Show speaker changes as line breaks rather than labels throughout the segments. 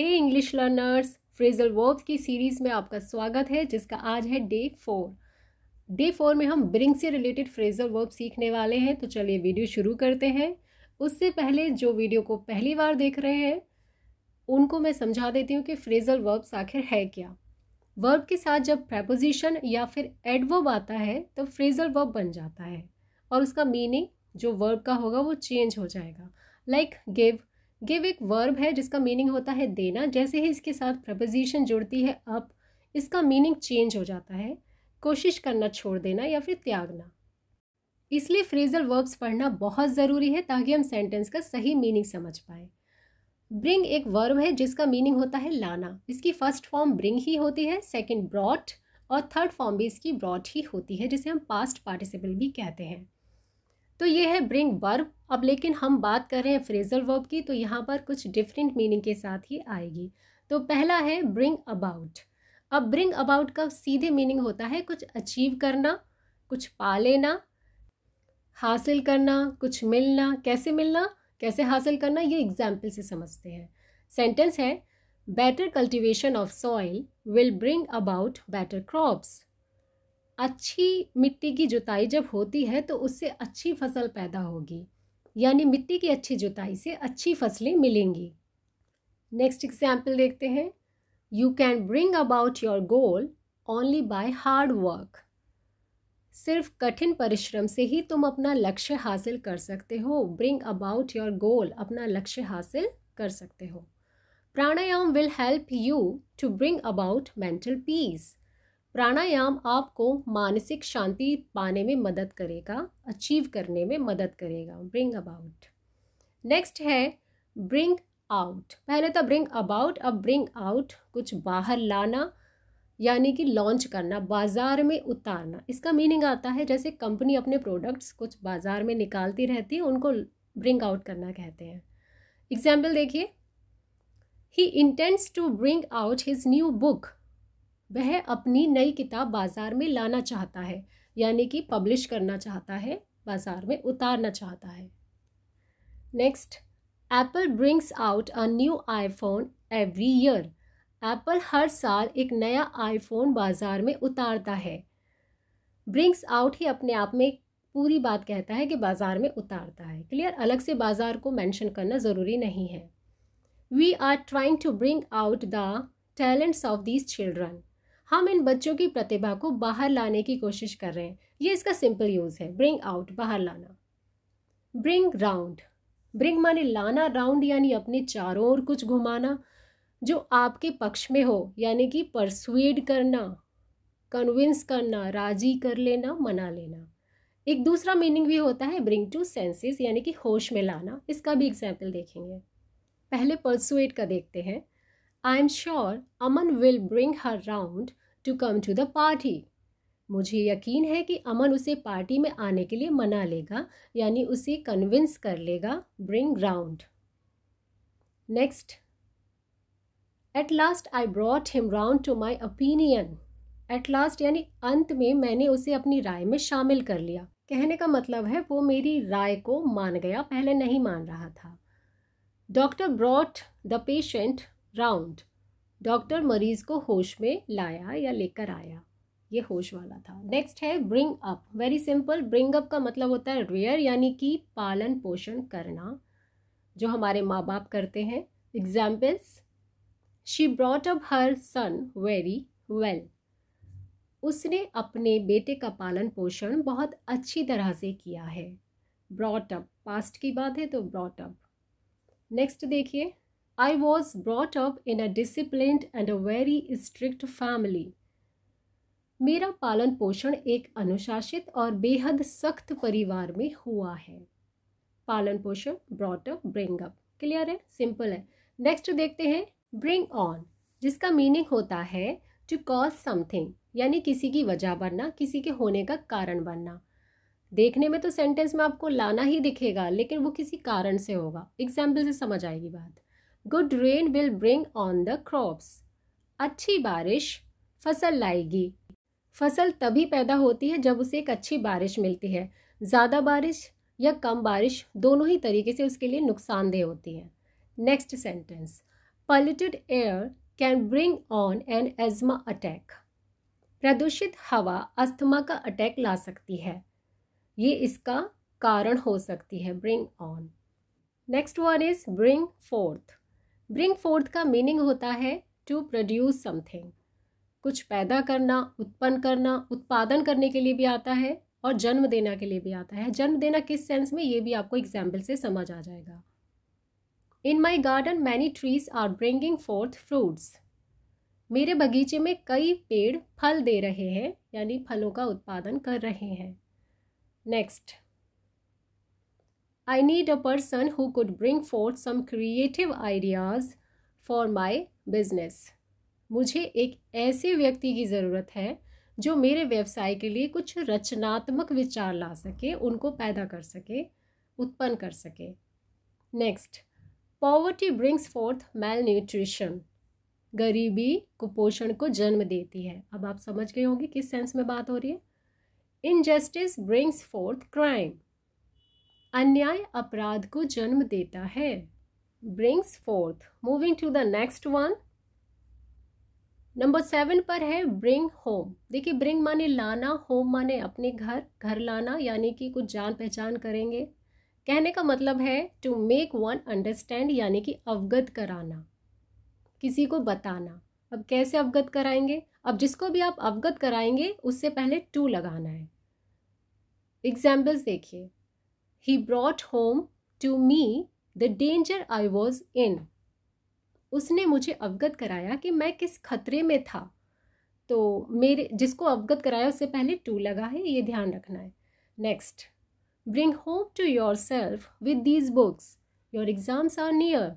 हे English learners phrasal verbs की series में आपका स्वागत है जिसका आज है डे फोर डे फोर में हम ब्रिंग से रिलेटेड फ्रेजल वर्ब सीखने वाले हैं तो चलिए वीडियो शुरू करते हैं उससे पहले जो वीडियो को पहली बार देख रहे हैं उनको मैं समझा देती हूँ कि फ्रेजल वर्ब्स आखिर है क्या वर्ब के साथ जब प्रेपोजिशन या फिर एडवर्ब आता है तो फ्रेजल वर्ब बन जाता है और उसका मीनिंग जो वर्ब का होगा वो चेंज हो जाएगा लाइक गिव गिव एक वर्ब है जिसका मीनिंग होता है देना जैसे ही इसके साथ प्रपोजिशन जुड़ती है अप इसका मीनिंग चेंज हो जाता है कोशिश करना छोड़ देना या फिर त्यागना इसलिए फ्रेजल वर्ब्स पढ़ना बहुत ज़रूरी है ताकि हम सेंटेंस का सही मीनिंग समझ पाए ब्रिंग एक वर्ब है जिसका मीनिंग होता है लाना इसकी फर्स्ट फॉर्म ब्रिंग ही होती है सेकेंड ब्रॉट और थर्ड फॉर्म भी इसकी ब्रॉट ही होती है जिसे हम पास्ट पार्टिसिपल भी कहते हैं तो ये है ब्रिंग वर्ब अब लेकिन हम बात कर रहे हैं फ्रेजल वर्ब की तो यहाँ पर कुछ डिफरेंट मीनिंग के साथ ही आएगी तो पहला है ब्रिंग अबाउट अब ब्रिंग अबाउट का सीधे मीनिंग होता है कुछ अचीव करना कुछ पा लेना हासिल करना कुछ मिलना कैसे मिलना कैसे हासिल करना ये एग्जाम्पल से समझते हैं सेंटेंस है better cultivation of soil will bring about better crops अच्छी मिट्टी की जुताई जब होती है तो उससे अच्छी फसल पैदा होगी यानी मिट्टी की अच्छी जुताई से अच्छी फसलें मिलेंगी नेक्स्ट एग्जाम्पल देखते हैं you can bring about your goal only by hard work सिर्फ कठिन परिश्रम से ही तुम अपना लक्ष्य हासिल कर सकते हो ब्रिंग अबाउट योर गोल अपना लक्ष्य हासिल कर सकते हो pranayama will help you to bring about mental peace pranayama आपको मानसिक शांति पाने में मदद करेगा अचीव करने में मदद करेगा ब्रिंग अबाउट नेक्स्ट है ब्रिंग आउट पहले था ब्रिंग अबाउट अब ब्रिंग आउट कुछ बाहर लाना यानी कि लॉन्च करना बाज़ार में उतारना इसका मीनिंग आता है जैसे कंपनी अपने प्रोडक्ट्स कुछ बाज़ार में निकालती रहती है उनको ब्रिंग आउट करना कहते हैं एग्जाम्पल देखिए he intends to bring out his new book वह अपनी नई किताब बाज़ार में लाना चाहता है यानी कि पब्लिश करना चाहता है बाज़ार में उतारना चाहता है next Apple brings out a new iPhone every year Apple हर साल एक नया आईफोन बाज़ार में उतारता है ब्रिंग्स आउट ही अपने आप में पूरी बात कहता है कि बाज़ार में उतारता है क्लियर अलग से बाज़ार को मेंशन करना ज़रूरी नहीं है we are trying to bring out the talents of these children हम इन बच्चों की प्रतिभा को बाहर लाने की कोशिश कर रहे हैं ये इसका सिंपल यूज़ है ब्रिंग आउट बाहर लाना ब्रिंग राउंड ब्रिंग माने लाना राउंड यानी अपने चारों ओर कुछ घुमाना जो आपके पक्ष में हो यानी कि परसुएड करना कन्विंस करना राजी कर लेना मना लेना एक दूसरा मीनिंग भी होता है ब्रिंग टू सेंसेस यानी कि होश में लाना इसका भी एग्जाम्पल देखेंगे पहले परसुएट का देखते हैं I am sure Aman will bring her round to come to the party मुझे यकीन है कि अमन उसे पार्टी में आने के लिए मना लेगा यानी उसे कन्विंस कर लेगा bring round next at last I brought him round to my opinion at last यानी अंत में मैंने उसे अपनी राय में शामिल कर लिया कहने का मतलब है वो मेरी राय को मान गया पहले नहीं मान रहा था doctor brought the patient round doctor मरीज को होश में लाया या लेकर आया ये होश वाला था नेक्स्ट है bring up very simple bring up का मतलब होता है रेयर यानी कि पालन पोषण करना जो हमारे माँ बाप करते हैं examples she brought up her son very well उसने अपने बेटे का पालन पोषण बहुत अच्छी तरह से किया है ब्रॉट अप पास्ट की बात है तो ब्रॉट अप नेक्स्ट देखिए I was brought up in a disciplined and a very strict family. मेरा पालन पोषण एक अनुशासित और बेहद सख्त परिवार में हुआ है पालन पोषण ब्रॉटअप ब्रिंग अप क्लियर है सिंपल है नेक्स्ट देखते हैं ब्रिंग ऑन जिसका मीनिंग होता है टू कॉज समथिंग यानी किसी की वजह बनना किसी के होने का कारण बनना देखने में तो सेंटेंस में आपको लाना ही दिखेगा लेकिन वो किसी कारण से होगा एग्जाम्पल से समझ आएगी बात good rain will bring on the crops अच्छी बारिश फसल लाएगी फसल तभी पैदा होती है जब उसे एक अच्छी बारिश मिलती है ज़्यादा बारिश या कम बारिश दोनों ही तरीके से उसके लिए नुकसानदेह होती है next sentence polluted air can bring on an asthma attack प्रदूषित हवा अस्थमा का अटैक ला सकती है ये इसका कारण हो सकती है bring on next one is bring forth bring forth का मीनिंग होता है टू प्रोड्यूस समथिंग कुछ पैदा करना उत्पन्न करना उत्पादन करने के लिए भी आता है और जन्म देना के लिए भी आता है जन्म देना किस सेंस में ये भी आपको एग्जाम्पल से समझ आ जाएगा in my garden many trees are bringing forth fruits मेरे बगीचे में कई पेड़ फल दे रहे हैं यानी फलों का उत्पादन कर रहे हैं next I need a person who could bring forth some creative ideas for my business मुझे एक ऐसे व्यक्ति की ज़रूरत है जो मेरे व्यवसाय के लिए कुछ रचनात्मक विचार ला सके उनको पैदा कर सके उत्पन्न कर सके next poverty brings forth malnutrition गरीबी कुपोषण को जन्म देती है अब आप समझ गए होंगे किस सेंस में बात हो रही है इनजस्टिस ब्रिंग्स फोर्थ क्राइम अन्याय अपराध को जन्म देता है brings forth moving to the next one number seven पर है ब्रिंग होम देखिए ब्रिंग माने लाना होम माने अपने घर घर लाना यानी कि कुछ जान पहचान करेंगे कहने का मतलब है टू मेक वन अंडरस्टैंड यानी कि अवगत कराना किसी को बताना अब कैसे अवगत कराएंगे अब जिसको भी आप अवगत कराएंगे उससे पहले टू लगाना है एग्जाम्पल्स देखिए he brought home to me the danger I was in. उसने मुझे अवगत कराया कि मैं किस खतरे में था तो मेरे जिसको अवगत कराया उससे पहले टू लगा है ये ध्यान रखना है next bring home to yourself with these books your exams are near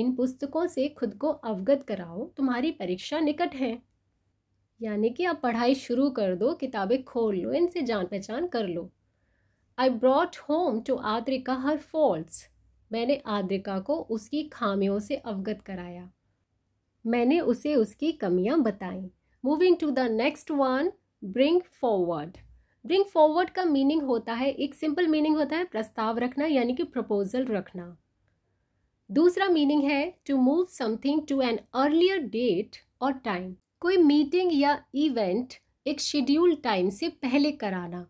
इन पुस्तकों से खुद को अवगत कराओ तुम्हारी परीक्षा निकट है यानी कि आप पढ़ाई शुरू कर दो किताबें खोल लो इनसे जान पहचान कर लो I brought home to Adrika her faults मैंने आद्रिका को उसकी खामियों से अवगत कराया मैंने उसे उसकी कमियां बताई moving to the next one bring forward bring forward का मीनिंग होता है एक सिंपल मीनिंग होता है प्रस्ताव रखना यानी कि प्रपोजल रखना दूसरा मीनिंग है to move something to an earlier date और टाइम कोई मीटिंग या इवेंट एक शेड्यूल टाइम से पहले कराना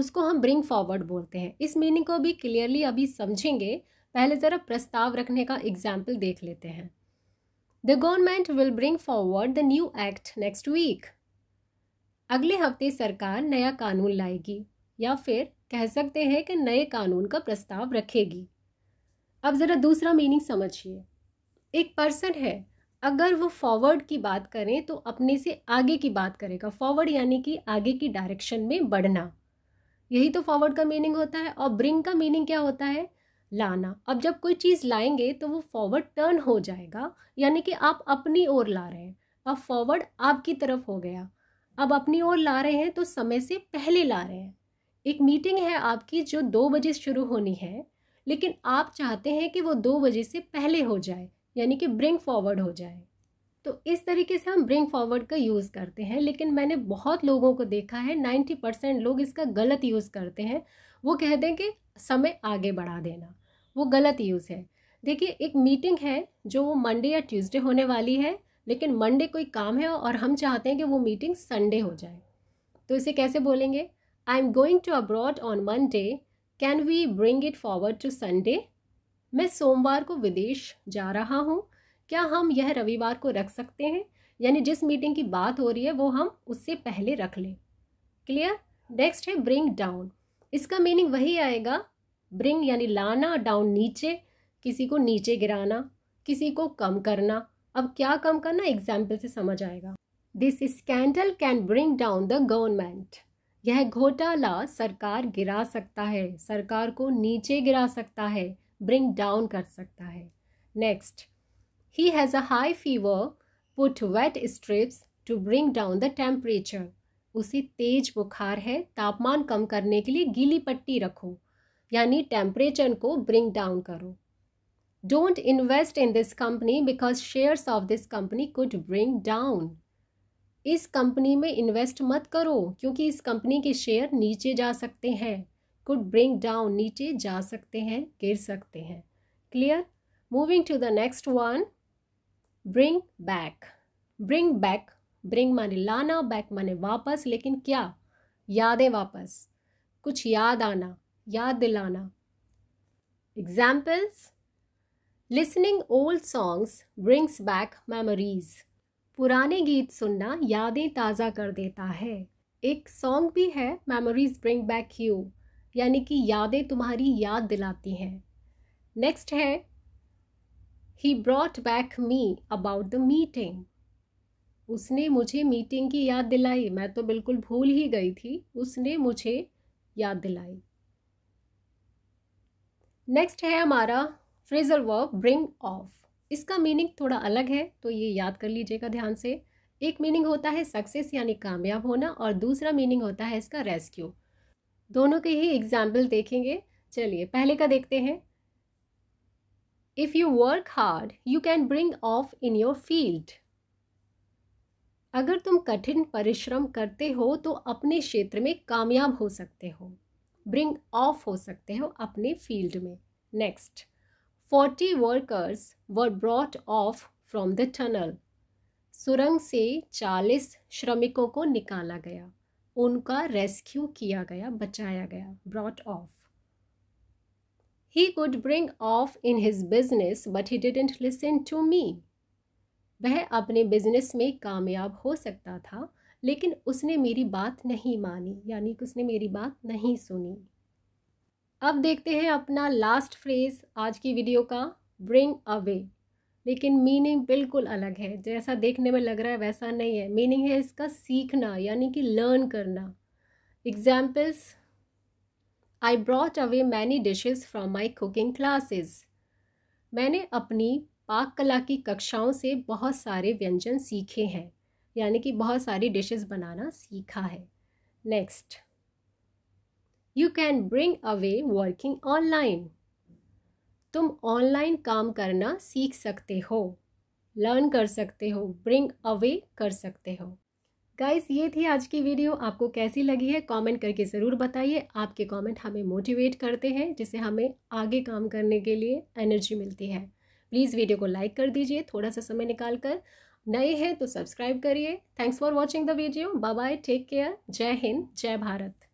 उसको हम ब्रिंग फॉरवर्ड बोलते हैं इस मीनिंग को भी क्लियरली अभी समझेंगे पहले ज़रा प्रस्ताव रखने का एग्जाम्पल देख लेते हैं the government will bring forward the new act next week अगले हफ्ते सरकार नया कानून लाएगी या फिर कह सकते हैं कि नए कानून का प्रस्ताव रखेगी अब ज़रा दूसरा मीनिंग समझिए एक पर्सन है अगर वो फॉरवर्ड की बात करें तो अपने से आगे की बात करेगा फॉरवर्ड यानी कि आगे की डायरेक्शन में बढ़ना यही तो फॉरवर्ड का मीनिंग होता है और ब्रिंग का मीनिंग क्या होता है लाना अब जब कोई चीज़ लाएंगे तो वो फॉरवर्ड टर्न हो जाएगा यानी कि आप अपनी ओर ला रहे हैं अब फॉरवर्ड आपकी तरफ हो गया अब अपनी ओर ला रहे हैं तो समय से पहले ला रहे हैं एक मीटिंग है आपकी जो दो बजे शुरू होनी है लेकिन आप चाहते हैं कि वो दो बजे से पहले हो जाए यानी कि ब्रिंग फॉरवर्ड हो जाए तो इस तरीके से हम ब्रिंग फॉरवर्ड का यूज़ करते हैं लेकिन मैंने बहुत लोगों को देखा है नाइन्टी परसेंट लोग इसका गलत यूज़ करते हैं वो कह दें कि समय आगे बढ़ा देना वो गलत यूज़ है देखिए एक मीटिंग है जो मंडे या ट्यूसडे होने वाली है लेकिन मंडे कोई काम है और हम चाहते हैं कि वो मीटिंग संडे हो जाए तो इसे कैसे बोलेंगे I am going to abroad on Monday can we bring it forward to Sunday मैं सोमवार को विदेश जा रहा हूँ क्या हम यह रविवार को रख सकते हैं यानी जिस मीटिंग की बात हो रही है वो हम उससे पहले रख लें क्लियर नेक्स्ट है ब्रिंग डाउन इसका मीनिंग वही आएगा ब्रिंग यानी लाना डाउन नीचे किसी को नीचे गिराना किसी को कम करना अब क्या कम करना एग्जाम्पल से समझ आएगा this scandal can bring down the government यह घोटाला सरकार गिरा सकता है सरकार को नीचे गिरा सकता है ब्रिंग डाउन कर सकता है next He has a high fever. Put wet strips to bring down the temperature. उसे तेज बुखार है तापमान कम करने के लिए गीली पट्टी रखो यानी टेम्परेचर को ब्रिंक डाउन करो don't invest in this company because shares of this company could bring down इस कंपनी में इन्वेस्ट मत करो क्योंकि इस कंपनी के शेयर नीचे जा सकते हैं कुड ब्रिंक डाउन नीचे जा सकते हैं गिर सकते हैं clear moving to the next one bring back bring back bring माने लाना बैक माने वापस लेकिन क्या यादें वापस कुछ याद आना याद दिलाना examples listening old songs brings back memories पुराने गीत सुनना यादें ताज़ा कर देता है एक सॉन्ग भी है मेमोरीज ब्रिंग बैक यू यानी कि यादें तुम्हारी याद दिलाती हैं नेक्स्ट है he brought back me about the meeting उसने मुझे मीटिंग की याद दिलाई मैं तो बिल्कुल भूल ही गई थी उसने मुझे याद दिलाई नेक्स्ट है हमारा फ्रेजल वर्ब ब्रिंग ऑफ इसका मीनिंग थोड़ा अलग है तो ये याद कर लीजिएगा ध्यान से एक मीनिंग होता है सक्सेस यानी कामयाब होना और दूसरा मीनिंग होता है इसका रेस्क्यू दोनों के ही एग्जाम्पल देखेंगे चलिए पहले का देखते हैं if you work hard you can bring off in your field अगर तुम कठिन परिश्रम करते हो तो अपने क्षेत्र में कामयाब हो सकते हो ब्रिंग ऑफ हो सकते हो अपने फील्ड में next forty workers were brought off from the tunnel सुरंग से चालीस श्रमिकों को निकाला गया उनका रेस्क्यू किया गया बचाया गया brought off he could bring off in his business but he didn't listen to me वह अपने बिजनेस में कामयाब हो सकता था लेकिन उसने मेरी बात नहीं मानी यानी कि उसने मेरी बात नहीं सुनी अब देखते हैं अपना लास्ट फ्रेज आज की वीडियो का ब्रिंग अवे लेकिन मीनिंग बिल्कुल अलग है जैसा देखने में लग रहा है वैसा नहीं है मीनिंग है इसका सीखना यानी कि लर्न करना examples I brought away many dishes from my cooking classes मैंने अपनी पाक कला की कक्षाओं से बहुत सारे व्यंजन सीखे हैं यानी कि बहुत सारी डिशेज बनाना सीखा है next you can bring away working online तुम ऑनलाइन काम करना सीख सकते हो लर्न कर सकते हो ब्रिंग अवे कर सकते हो गाइस ये थी आज की वीडियो आपको कैसी लगी है कमेंट करके ज़रूर बताइए आपके कमेंट हमें मोटिवेट करते हैं जिससे हमें आगे काम करने के लिए एनर्जी मिलती है प्लीज़ वीडियो को लाइक कर दीजिए थोड़ा सा समय निकाल कर नए हैं तो सब्सक्राइब करिए thanks for watching the video bye bye take care जय हिंद जय भारत